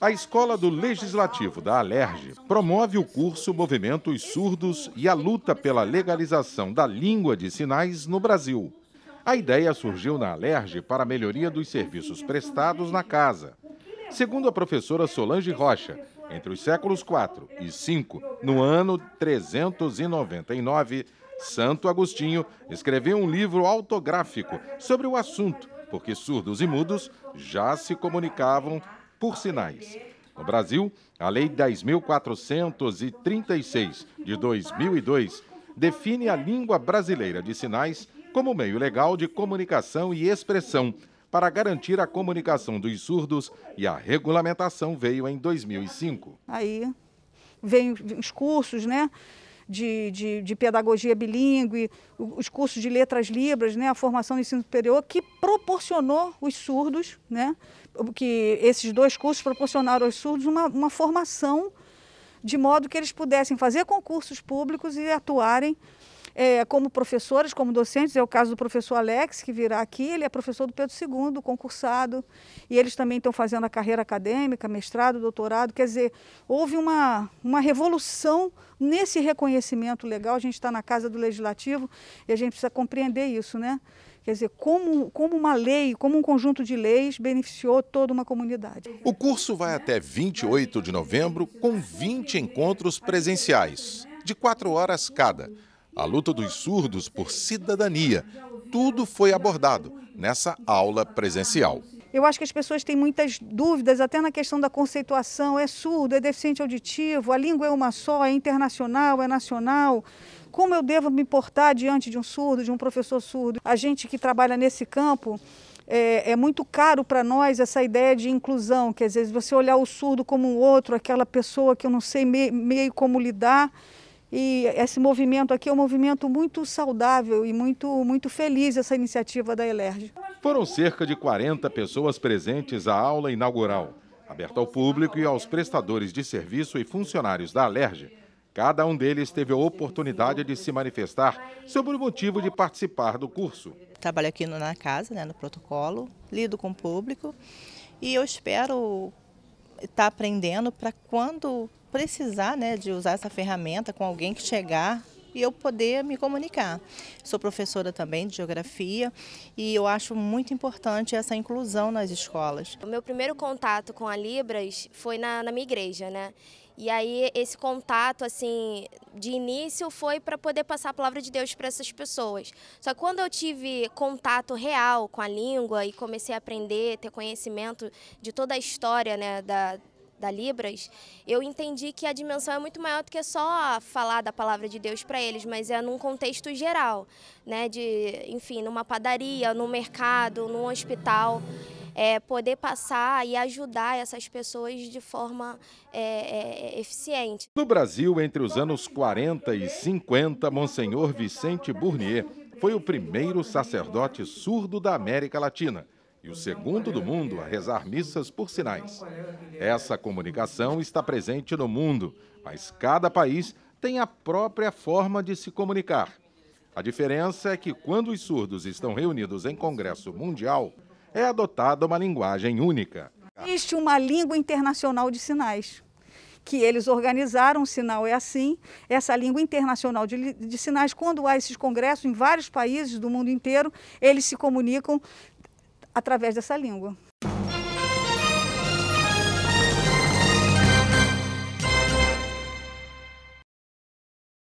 A Escola do Legislativo da Alerj promove o curso Movimentos Surdos e a luta pela legalização da língua de sinais no Brasil. A ideia surgiu na Alerj para a melhoria dos serviços prestados na casa. Segundo a professora Solange Rocha, entre os séculos 4 e 5, no ano 399, Santo Agostinho escreveu um livro autográfico sobre o assunto, porque surdos e mudos já se comunicavam por sinais. No Brasil, a Lei 10.436 de 2002 define a língua brasileira de sinais como meio legal de comunicação e expressão para garantir a comunicação dos surdos e a regulamentação veio em 2005. Aí vem os cursos, né? de, de, de pedagogia bilíngue, os cursos de letras libras, né, a formação do ensino superior, que proporcionou os surdos, né, que esses dois cursos proporcionaram aos surdos uma, uma formação de modo que eles pudessem fazer concursos públicos e atuarem é, como professores, como docentes, é o caso do professor Alex, que virá aqui, ele é professor do Pedro II, concursado, e eles também estão fazendo a carreira acadêmica, mestrado, doutorado, quer dizer, houve uma, uma revolução nesse reconhecimento legal, a gente está na Casa do Legislativo e a gente precisa compreender isso, né? Quer dizer, como, como uma lei, como um conjunto de leis beneficiou toda uma comunidade. O curso vai até 28 de novembro com 20 encontros presenciais, de quatro horas cada a luta dos surdos por cidadania. Tudo foi abordado nessa aula presencial. Eu acho que as pessoas têm muitas dúvidas, até na questão da conceituação: é surdo, é deficiente auditivo, a língua é uma só, é internacional, é nacional. Como eu devo me portar diante de um surdo, de um professor surdo? A gente que trabalha nesse campo. É, é, muito caro para nós essa ideia de inclusão, que às vezes você olhar o surdo como um outro, aquela pessoa que eu não sei meio como lidar. E esse movimento aqui é um movimento muito saudável e muito, muito feliz essa iniciativa da Elerj. Foram cerca de 40 pessoas presentes à aula inaugural, aberta ao público e aos prestadores de serviço e funcionários da Alerj. Cada um deles teve a oportunidade de se manifestar sobre o motivo de participar do curso. Trabalho aqui na casa, né, no protocolo, lido com o público e eu espero estar aprendendo para quando precisar né, de usar essa ferramenta com alguém que chegar e eu poder me comunicar. Sou professora também de geografia e eu acho muito importante essa inclusão nas escolas. O meu primeiro contato com a Libras foi na, na minha igreja, né? E aí esse contato, assim, de início foi para poder passar a palavra de Deus para essas pessoas. Só que quando eu tive contato real com a língua e comecei a aprender, ter conhecimento de toda a história, né, da, da Libras, eu entendi que a dimensão é muito maior do que só falar da palavra de Deus para eles, mas é num contexto geral, né? De, enfim, numa padaria, num mercado, num hospital. É, poder passar e ajudar essas pessoas de forma é, é, é eficiente. No Brasil, entre os anos 40 e 50, Monsenhor Vicente Burnier foi o primeiro sacerdote surdo da América Latina e o segundo do mundo a rezar missas por sinais. Essa comunicação está presente no mundo, mas cada país tem a própria forma de se comunicar. A diferença é que quando os surdos estão reunidos em Congresso Mundial, é adotada uma linguagem única. Existe uma língua internacional de sinais, que eles organizaram, o sinal é assim, essa língua internacional de, de, sinais, quando há esses congressos em vários países do mundo inteiro, eles se comunicam através dessa língua.